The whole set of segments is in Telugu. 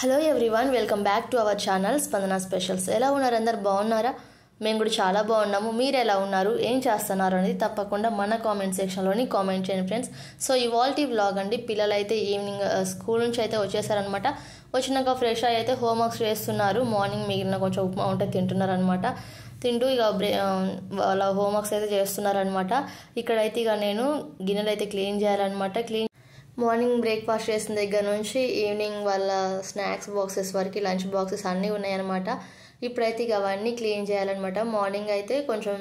hello everyone welcome back to our channel Spandana specials ఎలా ఉన్నారు అందరు బాగున్నారా మేము కూడా చాలా బాగున్నాము మీరు ఎలా ఉన్నారు ఏం చేస్తున్నారు అనేది తప్పకుండా మన కామెంట్ సెక్షన్లోని కామెంట్ చేయండి ఫ్రెండ్స్ సో ఇవాల్టీ వ్లాగ్ అండి పిల్లలు అయితే ఈవినింగ్ స్కూల్ నుంచి అయితే వచ్చేసారనమాట వచ్చినాక ఫ్రెష్ అయ్యి అయితే హోంవర్క్స్ చేస్తున్నారు మార్నింగ్ మిగిలిన కొంచెం ఉప్మా ఉంటే తింటున్నారనమాట తింటూ ఇక బ్రే um, వాళ్ళ హోంవర్క్స్ అయితే చేస్తున్నారనమాట ఇక్కడైతే ఇక నేను గిన్నెలు అయితే క్లీన్ చేయాలన్నమాట క్లీన్ మార్నింగ్ బ్రేక్ఫాస్ట్ చేసిన దగ్గర నుంచి ఈవినింగ్ వాళ్ళ స్నాక్స్ బాక్సెస్ వరకు లంచ్ బాక్సెస్ అన్నీ ఉన్నాయన్నమాట ఇప్పుడైతే ఇక అవన్నీ క్లీన్ చేయాలన్నమాట మార్నింగ్ అయితే కొంచెం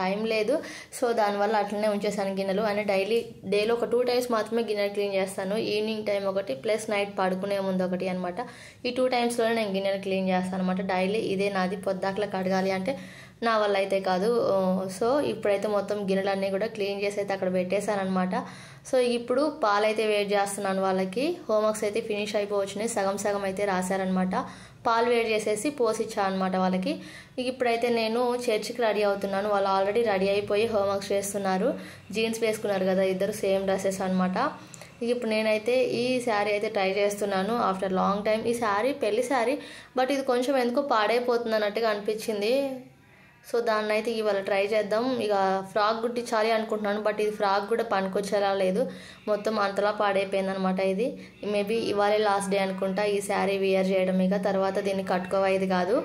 టైం లేదు సో దానివల్ల అట్లనే ఉంచేసాను గిన్నెలు అండ్ డైలీ డేలో ఒక టూ టైమ్స్ మాత్రమే గిన్నెలు క్లీన్ చేస్తాను ఈవినింగ్ టైం ఒకటి ప్లస్ నైట్ పడుకునే ముందు ఒకటి అనమాట ఈ టూ టైమ్స్లోనే నేను గిన్నెలు క్లీన్ చేస్తాను అనమాట డైలీ ఇదే నాది పొద్దాకలా కడగాలి అంటే నా వల్ల అయితే కాదు సో ఇప్పుడైతే మొత్తం గిన్నెలన్నీ కూడా క్లీన్ చేసి అయితే అక్కడ పెట్టేశాను అనమాట సో ఇప్పుడు పాలైతే వేడి చేస్తున్నాను వాళ్ళకి హోంవర్క్స్ అయితే ఫినిష్ అయిపోవచ్చినాయి సగం సగం అయితే రాశారనమాట పాలు వేడి చేసేసి పోసిచ్చా అనమాట వాళ్ళకి ఇప్పుడైతే నేను చర్చికి రెడీ అవుతున్నాను వాళ్ళు ఆల్రెడీ రెడీ అయిపోయి హోంవర్క్స్ చేస్తున్నారు జీన్స్ వేసుకున్నారు కదా ఇద్దరు సేమ్ డ్రెస్సెస్ అనమాట ఇప్పుడు నేనైతే ఈ శారీ అయితే ట్రై చేస్తున్నాను ఆఫ్టర్ లాంగ్ టైం ఈ శారీ పెళ్లి శారీ బట్ ఇది కొంచెం ఎందుకో పాడైపోతుంది అన్నట్టుగా అనిపించింది సో దాన్ని అయితే ఇవాళ ట్రై చేద్దాం ఇక ఫ్రాక్ కుట్టించాలి అనుకుంటున్నాను బట్ ఇది ఫ్రాక్ కూడా పనికొచ్చేలా లేదు మొత్తం అంతలా పాడైపోయింది అనమాట ఇది మేబీ ఇవాళే లాస్ట్ డే అనుకుంటా ఈ శారీ వేర్ చేయడం ఇక తర్వాత దీన్ని కట్టుకోవేది కాదు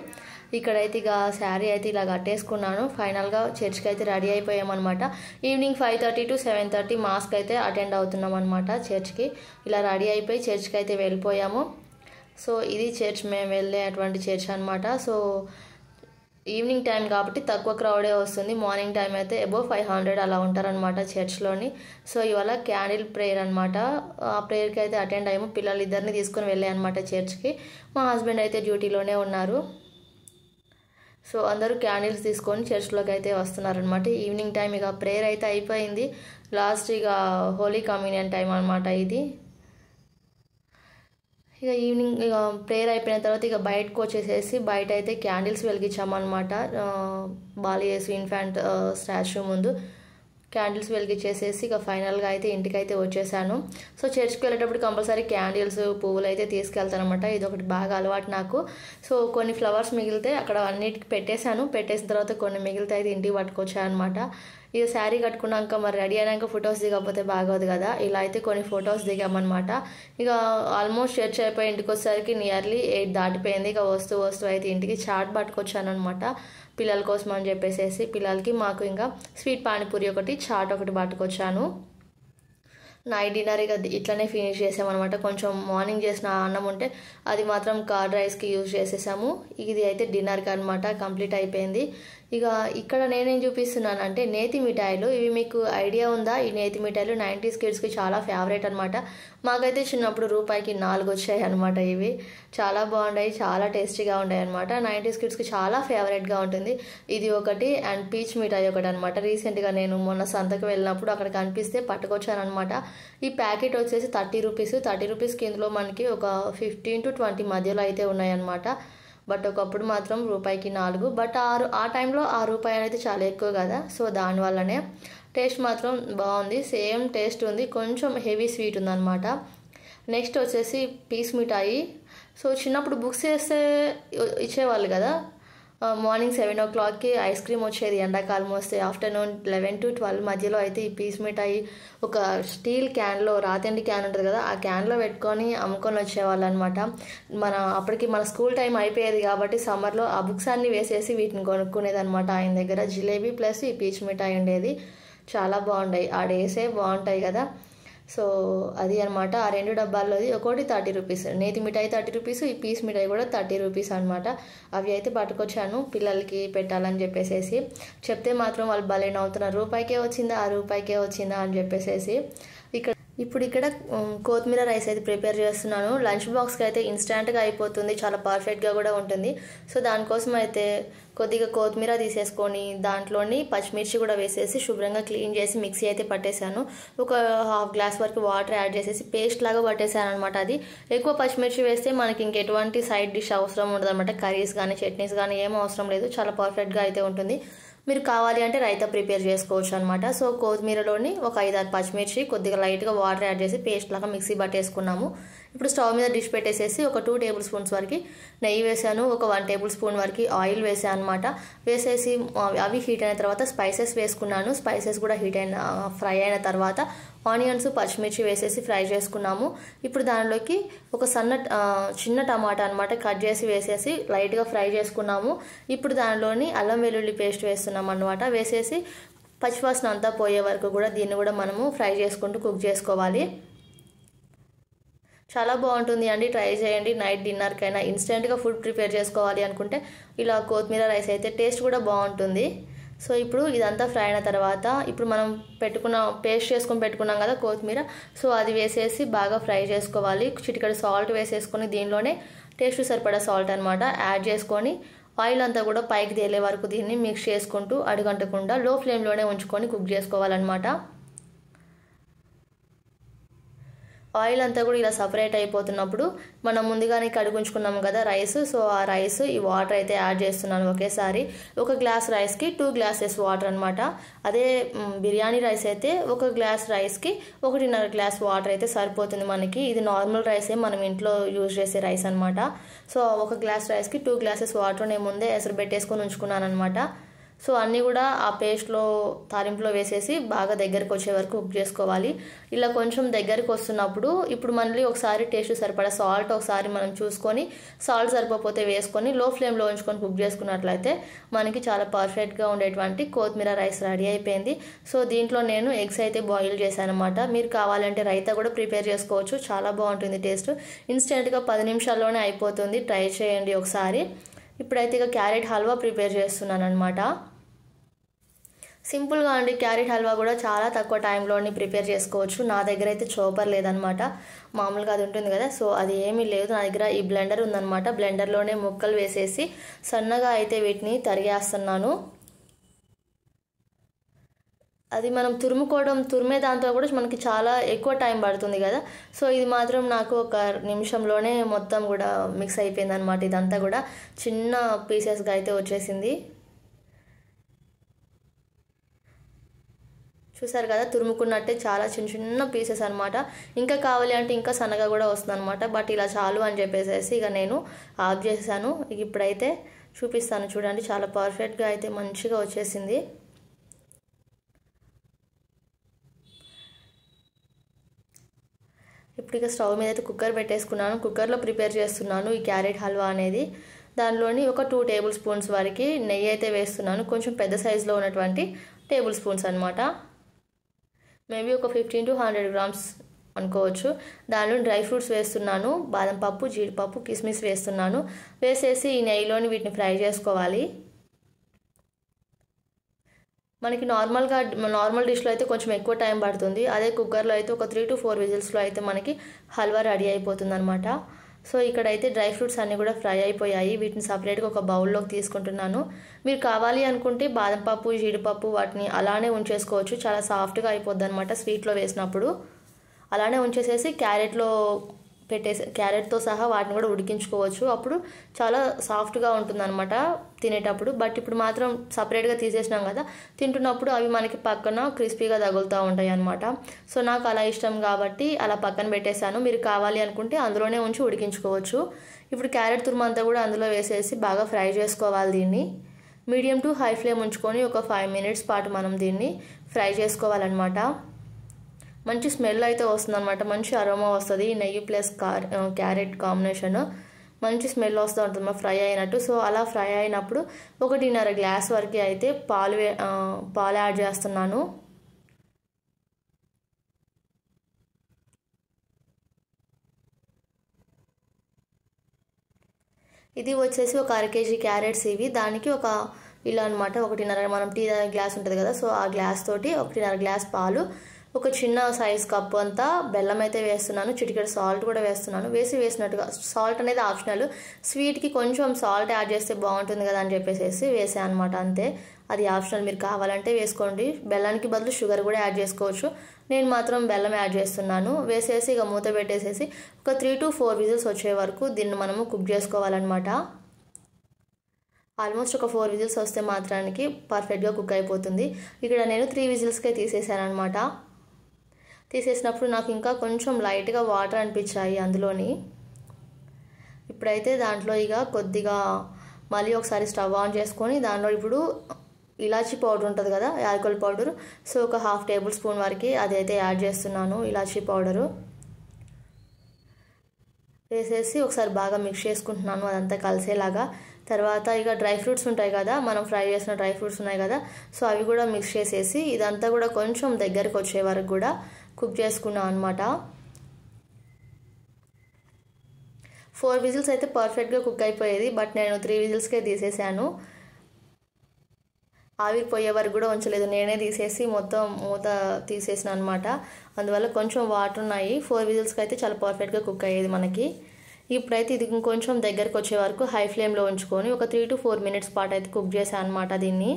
ఇక్కడైతే ఇక శారీ అయితే ఇలా కట్టేసుకున్నాను ఫైనల్గా చర్చ్కి అయితే రెడీ అయిపోయామన్నమాట evening five thirty to seven thirty mask అయితే అటెండ్ అవుతున్నాం అనమాట చర్చ్కి ఇలా రెడీ అయిపోయి చర్చ్కి అయితే వెళ్ళిపోయాము సో ఇది చర్చ్ మేము వెళ్ళేటువంటి చర్చ్ అనమాట సో ఈవినింగ్ టైం కాబట్టి తక్కువ క్రౌడే వస్తుంది మార్నింగ్ టైం అయితే అబోవ్ ఫైవ్ హండ్రెడ్ అలా ఉంటారనమాట చర్చ్లోని సో ఇవాళ క్యాండిల్ ప్రేయర్ అనమాట ఆ ప్రేయర్కి అయితే అటెండ్ అయ్యాము పిల్లలు ఇద్దరిని తీసుకుని వెళ్ళాయి అనమాట చర్చ్కి మా హస్బెండ్ అయితే డ్యూటీలోనే ఉన్నారు సో అందరూ క్యాండిల్స్ తీసుకొని చర్చ్లోకి అయితే వస్తున్నారనమాట ఈవినింగ్ టైం ఇక ప్రేయర్ అయితే అయిపోయింది లాస్ట్ ఇక హోలీ కమ్యూనియన్ టైం అనమాట ఇది ఇక ఈవినింగ్ ఇక ప్రేయర్ అయిపోయిన తర్వాత ఇక బయటకు వచ్చేసేసి బయట అయితే క్యాండిల్స్ వెలిగించామన్నమాట బాలియేసు ఇన్ఫాంట్ స్టాచ్యూ ముందు క్యాండిల్స్ వెలిగించేసేసి ఇక ఫైనల్గా అయితే ఇంటికి అయితే వచ్చేసాను సో చర్చ్కి వెళ్ళేటప్పుడు కంపల్సరీ క్యాండిల్స్ పువ్వులు అయితే తీసుకెళ్తాను అనమాట ఇది ఒకటి బాగా అలవాటు నాకు సో కొన్ని ఫ్లవర్స్ మిగిలితే అక్కడ అన్నిటికి పెట్టేశాను పెట్టేసిన తర్వాత కొన్ని మిగిలితే అయితే ఇంటికి పట్టుకొచ్చాయనమాట ఇక శారీ కట్టుకున్నాక మరి రెడీ అయినాక ఫొటోస్ దిగకపోతే బాగోదు కదా ఇలా అయితే కొన్ని ఫొటోస్ దిగామన్నమాట ఇక ఆల్మోస్ట్ చర్చ్ అయిపోయి ఇంటికి వచ్చేసరికి నియర్లీ ఎయిట్ దాటిపోయింది ఇక వస్తూ వస్తూ అయితే ఇంటికి చాట్ పట్టుకొచ్చాను అనమాట పిల్లల కోసం అని చెప్పేసి పిల్లలకి మాకు ఇంకా స్వీట్ పానీపూరి ఒకటి చాట్ ఒకటి పట్టుకొచ్చాను నైట్ డిన్నర్ ఇక ఇట్లనే ఫినిష్ చేసామన్నమాట కొంచెం మార్నింగ్ చేసిన అన్నం ఉంటే అది మాత్రం కార్డ్ రైస్కి యూజ్ చేసేసాము ఇది అయితే డిన్నర్కి అనమాట కంప్లీట్ అయిపోయింది ఇక ఇక్కడ నేనేం చూపిస్తున్నాను అంటే నేతి మిఠాయిలు ఇవి మీకు ఐడియా ఉందా ఈ నేతి మిఠాయిలు నైంటీస్ కిడ్స్కి చాలా ఫేవరెట్ అనమాట మాకైతే చిన్నప్పుడు రూపాయికి నాలుగు వచ్చాయి అనమాట ఇవి చాలా బాగుండాయి చాలా టేస్టీగా ఉండాయి అనమాట నైంటీస్ కిడ్స్కి చాలా ఫేవరెట్గా ఉంటుంది ఇది ఒకటి అండ్ పీచ్ మిఠాయి ఒకటి అనమాట రీసెంట్గా నేను మొన్న సంతకు వెళ్ళినప్పుడు అక్కడ కనిపిస్తే పట్టుకొచ్చానమాట ఈ ప్యాకెట్ వచ్చేసి థర్టీ రూపీస్ థర్టీ రూపీస్కి ఇందులో మనకి ఒక ఫిఫ్టీన్ టు ట్వంటీ మధ్యలో అయితే ఉన్నాయన్నమాట బట్ ఒకప్పుడు మాత్రం రూపాయికి నాలుగు బట్ ఆ ఆ టైంలో ఆ రూపాయి అనేది చాలా ఎక్కువ కదా సో దానివల్లనే టేస్ట్ మాత్రం బాగుంది సేమ్ టేస్ట్ ఉంది కొంచెం హెవీ స్వీట్ ఉందన్నమాట నెక్స్ట్ వచ్చేసి పీస్ మిఠాయి సో చిన్నప్పుడు బుక్స్ చేస్తే ఇచ్చేవాళ్ళు కదా మార్నింగ్ సెవెన్ ఓ క్లాక్కి ఐస్ క్రీమ్ వచ్చేది ఎండాకాలం వస్తే ఆఫ్టర్నూన్ లెవెన్ టు ట్వెల్వ్ మధ్యలో అయితే ఈ పీస్ మిఠాయి ఒక స్టీల్ క్యాన్లో రాతండి క్యాన్ ఉంటుంది కదా ఆ క్యాన్లో పెట్టుకొని అమ్ముకొని వచ్చేవాళ్ళు అనమాట మన అప్పటికి మన స్కూల్ టైం అయిపోయేది కాబట్టి సమ్మర్లో ఆ బుక్స్ అన్నీ వేసేసి వీటిని కొనుక్కునేది అనమాట ఆయన దగ్గర జిలేబీ ప్లస్ ఈ పీచ్ మిఠాయి ఉండేది చాలా బాగుంటాయి ఆ డేసే బాగుంటాయి కదా సో అది అనమాట ఆ రెండు డబ్బాల్లోది ఒకటి థర్టీ రూపీస్ నేతి మిఠాయి థర్టీ రూపీస్ ఈ పీస్ మిఠాయి కూడా థర్టీ రూపీస్ అనమాట అవి అయితే పట్టుకొచ్చాను పిల్లలకి పెట్టాలని చెప్పేసేసి చెప్తే మాత్రం వాళ్ళు భలే అవుతున్నారు రూపాయికే వచ్చిందా ఆ రూపాయికే వచ్చిందా అని చెప్పేసేసి ఇప్పుడు ఇక్కడ కొత్తిమీర రైస్ అయితే ప్రిపేర్ చేస్తున్నాను లంచ్ బాక్స్కి అయితే ఇన్స్టాంట్గా అయిపోతుంది చాలా పర్ఫెక్ట్గా కూడా ఉంటుంది సో దానికోసం అయితే కొద్దిగా కొత్తిమీర తీసేసుకొని దాంట్లోని పచ్చిమిర్చి కూడా వేసేసి శుభ్రంగా క్లీన్ చేసి మిక్సీ అయితే పట్టేశాను ఒక హాఫ్ గ్లాస్ వరకు వాటర్ యాడ్ చేసేసి పేస్ట్ లాగా పట్టేశాను అనమాట అది ఎక్కువ పచ్చిమిర్చి వేస్తే మనకి ఇంకెటువంటి సైడ్ డిష్ అవసరం ఉండదు అనమాట కర్రీస్ కానీ చట్నీస్ కానీ ఏం అవసరం లేదు చాలా పర్ఫెక్ట్గా అయితే ఉంటుంది మీరు కావాలి అంటే రైతా ప్రిపేర్ చేసుకోవచ్చు అనమాట సో కొత్తిమీరలోని ఒక ఐదారు పచ్చిమిర్చి కొద్దిగా లైట్గా వాటర్ యాడ్ చేసి పేస్ట్ లాగా మిక్సీ పట్టేసుకున్నాము ఇప్పుడు స్టవ్ మీద డిష్ పెట్టేసేసి ఒక టూ టేబుల్ స్పూన్స్ వరకు నెయ్యి వేసాను ఒక వన్ టేబుల్ స్పూన్ వరకు ఆయిల్ వేసాను అనమాట వేసేసి అవి హీట్ అయిన తర్వాత స్పైసెస్ వేసుకున్నాను స్పైసెస్ కూడా హీట్ అయిన ఫ్రై అయిన తర్వాత ఆనియన్స్ పచ్చిమిర్చి వేసేసి ఫ్రై చేసుకున్నాము ఇప్పుడు దానిలోకి ఒక సన్న చిన్న టమాటా అనమాట కట్ చేసి వేసేసి లైట్గా ఫ్రై చేసుకున్నాము ఇప్పుడు దానిలోని అల్లం వెల్లుల్లి పేస్ట్ వేస్తున్నాం అనమాట వేసేసి పచ్చివాసన అంతా పోయే వరకు కూడా దీన్ని కూడా మనము ఫ్రై చేసుకుంటూ కుక్ చేసుకోవాలి చాలా బాగుంటుంది అండి ట్రై చేయండి నైట్ డిన్నర్కైనా ఇన్స్టెంట్గా ఫుడ్ ప్రిపేర్ చేసుకోవాలి అనుకుంటే ఇలా కొత్తిమీర రైస్ అయితే టేస్ట్ కూడా బాగుంటుంది సో ఇప్పుడు ఇదంతా ఫ్రై అయిన తర్వాత ఇప్పుడు మనం పెట్టుకున్న పేస్ట్ చేసుకొని పెట్టుకున్నాం కదా కొత్తిమీర సో అది వేసేసి బాగా ఫ్రై చేసుకోవాలి చిటికడు సాల్ట్ వేసేసుకొని దీనిలోనే టేస్ట్ సరిపడా సాల్ట్ అనమాట యాడ్ చేసుకొని ఆయిల్ అంతా కూడా పైకి తేలే వరకు దీన్ని మిక్స్ చేసుకుంటూ అడుగంటకుండా లో ఫ్లేమ్లోనే ఉంచుకొని కుక్ చేసుకోవాలన్నమాట ఆయిల్ అంతా కూడా ఇలా సపరేట్ అయిపోతున్నప్పుడు మనం ముందుగానే కడుగుంచుకున్నాము కదా రైస్ సో ఆ రైస్ ఈ వాటర్ అయితే యాడ్ చేస్తున్నాను ఒకేసారి ఒక గ్లాస్ రైస్కి టూ గ్లాసెస్ వాటర్ అనమాట అదే బిర్యానీ రైస్ అయితే ఒక గ్లాస్ రైస్కి ఒకటిన్నర గ్లాస్ వాటర్ అయితే సరిపోతుంది మనకి ఇది నార్మల్ రైసే మనం ఇంట్లో యూజ్ చేసే రైస్ అనమాట సో ఒక గ్లాస్ రైస్కి టూ గ్లాసెస్ వాటర్ నేను ముందే ఎసరు పెట్టేసుకొని ఉంచుకున్నాను అనమాట సో అన్నీ కూడా ఆ పేస్ట్లో తారింపులో వేసేసి బాగా దగ్గరకు వచ్చే వరకు కుక్ చేసుకోవాలి ఇలా కొంచెం దగ్గరకు వస్తున్నప్పుడు ఇప్పుడు మళ్ళీ ఒకసారి టేస్ట్ సరిపడా సాల్ట్ ఒకసారి మనం చూసుకొని సాల్ట్ సరిపోతే వేసుకొని లో ఫ్లేమ్లో ఉంచుకొని కుక్ చేసుకున్నట్లయితే మనకి చాలా పర్ఫెక్ట్గా ఉండేటువంటి కొత్తిమీర రైస్ రెడీ అయిపోయింది సో దీంట్లో నేను ఎగ్స్ అయితే బాయిల్ చేశాను అనమాట మీరు కావాలంటే రైతా కూడా ప్రిపేర్ చేసుకోవచ్చు చాలా బాగుంటుంది టేస్ట్ ఇన్స్టెంట్గా పది నిమిషాల్లోనే అయిపోతుంది ట్రై చేయండి ఒకసారి ఇప్పుడైతే ఇక క్యారెట్ హల్వా ప్రిపేర్ చేస్తున్నాను అనమాట సింపుల్గా అండి క్యారెట్ హల్వా కూడా చాలా తక్కువ టైంలోని ప్రిపేర్ చేసుకోవచ్చు నా దగ్గర అయితే చోపర్ లేదనమాట మామూలుగా అది ఉంటుంది కదా సో అది ఏమీ లేదు నా దగ్గర ఈ బ్లెండర్ ఉందనమాట బ్లెండర్లోనే ముక్కలు వేసేసి సన్నగా అయితే వీటిని తరిగేస్తున్నాను అది మనం తురుముకోవడం తురిమే దాంతో కూడా మనకి చాలా ఎక్కువ టైం పడుతుంది కదా సో ఇది మాత్రం నాకు ఒక నిమిషంలోనే మొత్తం కూడా మిక్స్ అయిపోయింది అనమాట ఇదంతా కూడా చిన్న పీసెస్గా అయితే వచ్చేసింది చూసారు కదా తురుముకున్నట్టే చాలా చిన్న చిన్న పీసెస్ అనమాట ఇంకా కావాలి అంటే ఇంకా సన్నగా కూడా వస్తుంది అనమాట బట్ ఇలా చాలు అని చెప్పేసేసి ఇక నేను ఆఫ్ చేశాను ఇప్పుడైతే చూపిస్తాను చూడండి చాలా పర్ఫెక్ట్గా అయితే మంచిగా వచ్చేసింది ఇప్పుడు ఇక స్టవ్ మీద అయితే కుక్కర్ పెట్టేసుకున్నాను కుక్కర్లో ప్రిపేర్ చేస్తున్నాను ఈ క్యారెట్ హల్వా అనేది దానిలోని ఒక టూ టేబుల్ స్పూన్స్ వరకు నెయ్యి అయితే వేస్తున్నాను కొంచెం పెద్ద సైజులో ఉన్నటువంటి టేబుల్ స్పూన్స్ అనమాట మేబీ ఒక ఫిఫ్టీన్ టు హండ్రెడ్ గ్రామ్స్ అనుకోవచ్చు దానిలో డ్రై ఫ్రూట్స్ వేస్తున్నాను బాదం పప్పు జీడిపప్పు కిస్మిస్ వేస్తున్నాను వేసేసి ఈ నెయ్యిలోని వీటిని ఫ్రై చేసుకోవాలి మనకి నార్మల్గా నార్మల్ డిష్లో అయితే కొంచెం ఎక్కువ టైం పడుతుంది అదే కుక్కర్లో అయితే ఒక త్రీ టు ఫోర్ విజిల్స్లో అయితే మనకి హల్వా రెడీ అయిపోతుంది అనమాట సో ఇక్కడైతే డ్రై ఫ్రూట్స్ అన్నీ కూడా ఫ్రై అయిపోయాయి వీటిని సపరేట్గా ఒక బౌల్లోకి తీసుకుంటున్నాను మీరు కావాలి అనుకుంటే బాదం పప్పు జీడిపప్పు వాటిని అలానే ఉంచేసుకోవచ్చు చాలా సాఫ్ట్గా అయిపోద్ది అనమాట స్వీట్లో వేసినప్పుడు అలానే ఉంచేసేసి క్యారెట్లో పెట్టేసి క్యారెట్తో సహా వాటిని కూడా ఉడికించుకోవచ్చు అప్పుడు చాలా సాఫ్ట్గా అనమాట తినేటప్పుడు బట్ ఇప్పుడు మాత్రం సపరేట్గా తీసేసినాం కదా తింటున్నప్పుడు అవి మనకి పక్కన క్రిస్పీగా తగులుతూ ఉంటాయి అనమాట సో నాకు అలా ఇష్టం కాబట్టి అలా పక్కన పెట్టేశాను మీరు కావాలి అనుకుంటే అందులోనే ఉంచి ఉడికించుకోవచ్చు ఇప్పుడు క్యారెట్ తురుమంతా కూడా అందులో వేసేసి బాగా ఫ్రై చేసుకోవాలి దీన్ని మీడియం టు హై ఫ్లేమ్ ఉంచుకొని ఒక ఫైవ్ మినిట్స్ పాటు మనం దీన్ని ఫ్రై చేసుకోవాలన్నమాట మంచి స్మెల్ అయితే వస్తుంది అనమాట మంచి అరోమా వస్తుంది నెయ్యి ప్లస్ క్యారెట్ కాంబినేషన్ మంచి స్మెల్ వస్తూ ఉంటుంది మా ఫ్రై అయినట్టు సో అలా ఫ్రై అయినప్పుడు ఒకటిన్నర గ్లాస్ వరకు అయితే పాలు పాలు యాడ్ చేస్తున్నాను ఇది వచ్చేసి ఒక అర కేజీ క్యారెట్స్ ఇవి దానికి ఒక ఇలా అనమాట ఒకటిన్నర మనం టీ గ్లాస్ ఉంటుంది కదా సో ఆ గ్లాస్ తోటి ఒకటిన్నర గ్లాస్ పాలు ఒక చిన్న సైజ్ కప్పు అంతా బెల్లం అయితే వేస్తున్నాను చిటికెడు సాల్ట్ కూడా వేస్తున్నాను వేసి వేసినట్టుగా సాల్ట్ అనేది ఆప్షనల్ స్వీట్కి కొంచెం సాల్ట్ యాడ్ చేస్తే బాగుంటుంది కదా అని చెప్పేసి వేసాను అనమాట అంతే అది ఆప్షనల్ మీరు కావాలంటే వేసుకోండి బెల్లానికి బదులు షుగర్ కూడా యాడ్ చేసుకోవచ్చు నేను మాత్రం బెల్లం యాడ్ చేస్తున్నాను వేసేసి ఇక మూత పెట్టేసేసి ఒక త్రీ టు ఫోర్ విజిల్స్ వచ్చే వరకు దీన్ని మనము కుక్ చేసుకోవాలన్నమాట ఆల్మోస్ట్ ఒక ఫోర్ విజిల్స్ వస్తే మాత్రానికి పర్ఫెక్ట్గా కుక్ అయిపోతుంది ఇక్కడ నేను త్రీ విజిల్స్కే తీసేసాను అనమాట తీసేసినప్పుడు నాకు ఇంకా కొంచెం లైట్గా వాటర్ అనిపించాయి అందులోని ఇప్పుడైతే దాంట్లో ఇక కొద్దిగా మళ్ళీ ఒకసారి స్టవ్ ఆన్ చేసుకొని దాంట్లో ఇప్పుడు ఇలాచీ పౌడర్ ఉంటుంది కదా యాల్కోల్ పౌడర్ సో ఒక హాఫ్ టేబుల్ స్పూన్ వరకు అదైతే యాడ్ చేస్తున్నాను ఇలాచీ పౌడరు వేసేసి ఒకసారి బాగా మిక్స్ చేసుకుంటున్నాను అదంతా కలిసేలాగా తర్వాత ఇక డ్రై ఫ్రూట్స్ ఉంటాయి కదా మనం ఫ్రై చేసిన డ్రై ఫ్రూట్స్ ఉన్నాయి కదా సో అవి కూడా మిక్స్ చేసేసి ఇదంతా కూడా కొంచెం దగ్గరకు వచ్చే వరకు కూడా కుక్ చేసుకున్నాను అనమాట ఫోర్ విజిల్స్ అయితే పర్ఫెక్ట్గా కుక్ అయిపోయేది బట్ నేను త్రీ విజిల్స్కే తీసేసాను ఆవిరిపోయే వరకు కూడా ఉంచలేదు నేనే తీసేసి మొత్తం మూత తీసేసిన అనమాట అందువల్ల కొంచెం వాటర్ ఉన్నాయి ఫోర్ విజిల్స్కి అయితే చాలా పర్ఫెక్ట్గా కుక్ అయ్యేది మనకి ఇప్పుడైతే ఇది ఇంకొంచెం దగ్గరకు వచ్చే వరకు హై ఫ్లేమ్లో ఉంచుకొని ఒక త్రీ టు ఫోర్ మినిట్స్ పాటు అయితే కుక్ చేశాను అనమాట దీన్ని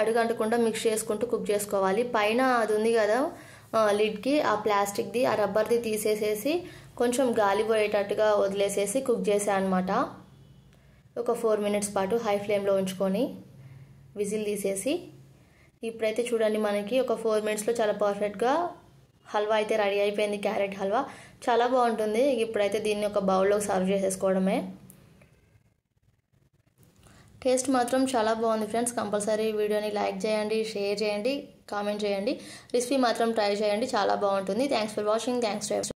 అడుగంటకుండా మిక్స్ చేసుకుంటూ కుక్ చేసుకోవాలి పైన అది ఉంది కదా లిడ్కి ఆ ప్లాస్టిక్ది ఆ రబ్బర్ది తీసేసేసి కొంచెం గాలి పోయేటట్టుగా వదిలేసేసి కుక్ చేసా అనమాట ఒక ఫోర్ మినిట్స్ పాటు హై ఫ్లేమ్లో ఉంచుకొని విజిల్ తీసేసి ఇప్పుడైతే చూడండి మనకి ఒక ఫోర్ మినిట్స్లో చాలా పర్ఫెక్ట్గా హల్వా అయితే రెడీ అయిపోయింది క్యారెట్ హల్వా చాలా బాగుంటుంది ఇప్పుడైతే దీన్ని ఒక బౌల్లో సర్వ్ చేసేసుకోవడమే టేస్ట్ మాత్రం చాలా బాగుంది ఫ్రెండ్స్ కంపల్సరీ వీడియోని లైక్ చేయండి షేర్ చేయండి కామెంట్ చేయండి రెసిపీ మాత్రం ట్రై చేయండి చాలా బాగుంటుంది థ్యాంక్స్ ఫర్ వాచింగ్ థ్యాంక్స్